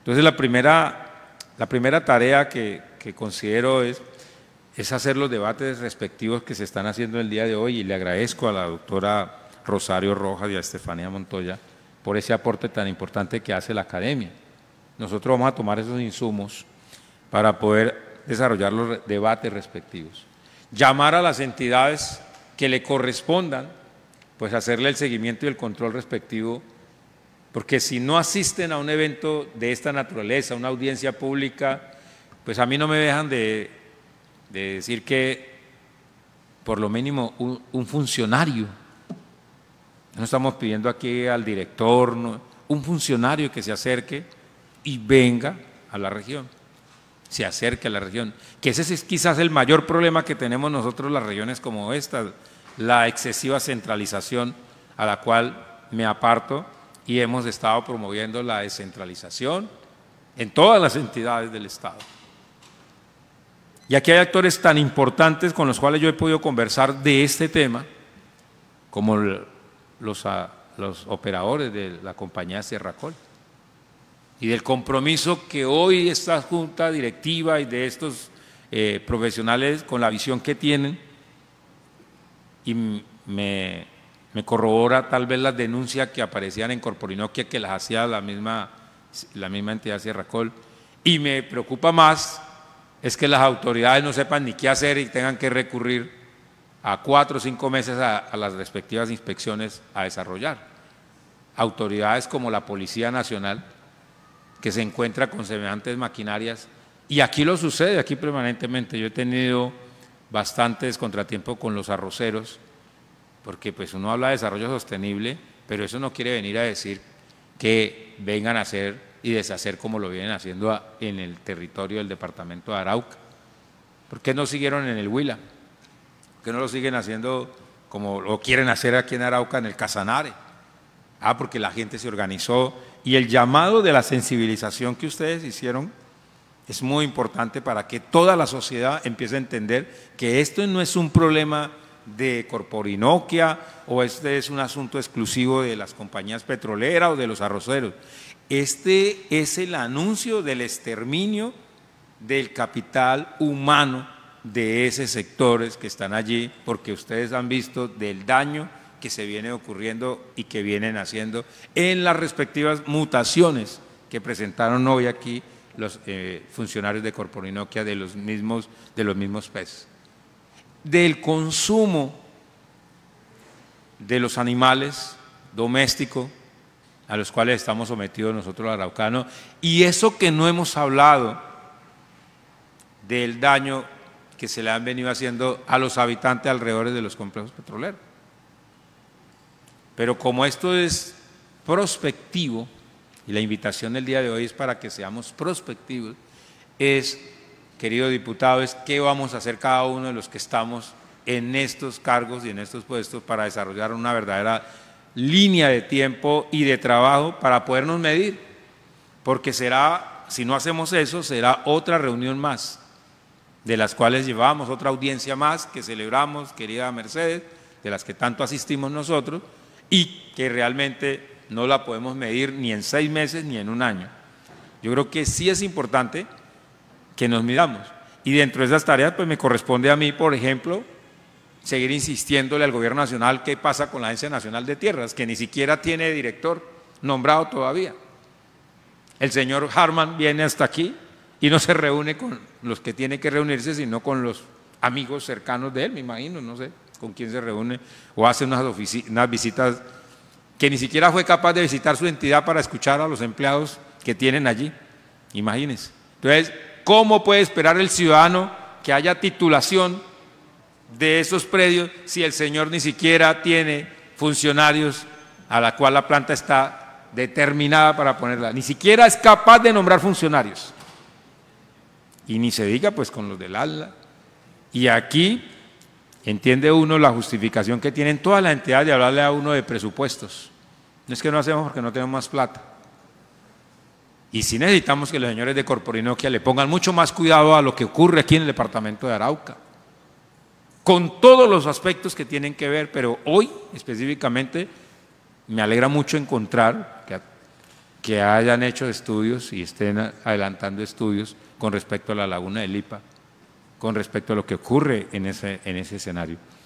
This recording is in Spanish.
Entonces la primera, la primera tarea que, considero es, es hacer los debates respectivos que se están haciendo el día de hoy y le agradezco a la doctora Rosario Rojas y a Estefanía Montoya por ese aporte tan importante que hace la academia. Nosotros vamos a tomar esos insumos para poder desarrollar los debates respectivos. Llamar a las entidades que le correspondan, pues hacerle el seguimiento y el control respectivo porque si no asisten a un evento de esta naturaleza, una audiencia pública, pues a mí no me dejan de, decir que por lo mínimo un, funcionario, no estamos pidiendo aquí al director, un funcionario que se acerque y venga a la región, se acerque a la región, que ese es quizás el mayor problema que tenemos nosotros las regiones como esta, la excesiva centralización a la cual me aparto y hemos estado promoviendo la descentralización en todas las entidades del Estado. Y aquí hay actores tan importantes con los cuales yo he podido conversar de este tema, como los, ah, los operadores de la compañía Serracol, y del compromiso que hoy esta junta directiva y de estos eh, profesionales con la visión que tienen, y me me corrobora tal vez las denuncias que aparecían en Corporinoquia que las hacía la misma, la misma entidad Y me preocupa más es que las autoridades no sepan ni qué hacer y tengan que recurrir a cuatro o cinco meses a las respectivas inspecciones a desarrollar. Autoridades como la Policía Nacional, que se encuentra con semejantes maquinarias, y aquí lo sucede, aquí permanentemente. Yo he tenido bastantes contratiempos con los arroceros porque pues uno habla de desarrollo sostenible, pero eso no quiere venir a decir que vengan a hacer y deshacer como lo vienen haciendo en el territorio del departamento de Arauca. ¿Por qué no siguieron en el Huila? ¿Por qué no lo siguen haciendo como lo quieren hacer aquí en Arauca, en el Casanare? Ah, porque la gente se organizó y el llamado de la sensibilización que ustedes hicieron es muy importante para que toda la sociedad empiece a entender que esto no es un problema de Corporinoquia o este es un asunto exclusivo de las compañías petroleras o de los arroceros. Este es el anuncio del exterminio del capital humano de esos sectores que están allí, porque ustedes han visto del daño que se viene ocurriendo y que vienen haciendo en las respectivas mutaciones que presentaron hoy aquí los eh, funcionarios de Corporinoquia de los mismos, de los mismos peces del consumo de los animales domésticos a los cuales estamos sometidos nosotros los araucanos, y eso que no hemos hablado del daño que se le han venido haciendo a los habitantes alrededor de los complejos petroleros. Pero como esto es prospectivo, y la invitación del día de hoy es para que seamos prospectivos, es querido diputado, es qué vamos a hacer cada uno de los que estamos en estos cargos y en estos puestos para desarrollar una verdadera línea de tiempo y de trabajo para podernos medir, porque será, si no hacemos eso, será otra reunión más, de las cuales llevamos otra audiencia más que celebramos, querida Mercedes, de las que tanto asistimos nosotros, y que realmente no la podemos medir ni en seis meses ni en un año. Yo creo que sí es importante que nos miramos. Y dentro de esas tareas, pues me corresponde a mí, por ejemplo, seguir insistiéndole al gobierno nacional qué pasa con la Agencia Nacional de Tierras, que ni siquiera tiene director nombrado todavía. El señor Harman viene hasta aquí y no se reúne con los que tiene que reunirse, sino con los amigos cercanos de él, me imagino, no sé con quién se reúne, o hace unas, unas visitas que ni siquiera fue capaz de visitar su entidad para escuchar a los empleados que tienen allí. Imagínense. Entonces, ¿Cómo puede esperar el ciudadano que haya titulación de esos predios si el señor ni siquiera tiene funcionarios a la cual la planta está determinada para ponerla? Ni siquiera es capaz de nombrar funcionarios. Y ni se diga pues con los del ALA. Y aquí entiende uno la justificación que tienen todas las entidades de hablarle a uno de presupuestos. No es que no hacemos porque no tenemos más plata. Y si necesitamos que los señores de Corporinoquia le pongan mucho más cuidado a lo que ocurre aquí en el departamento de Arauca, con todos los aspectos que tienen que ver, pero hoy específicamente me alegra mucho encontrar que, hayan hecho estudios y estén adelantando estudios con respecto a la laguna de Lipa, con respecto a lo que ocurre en ese escenario.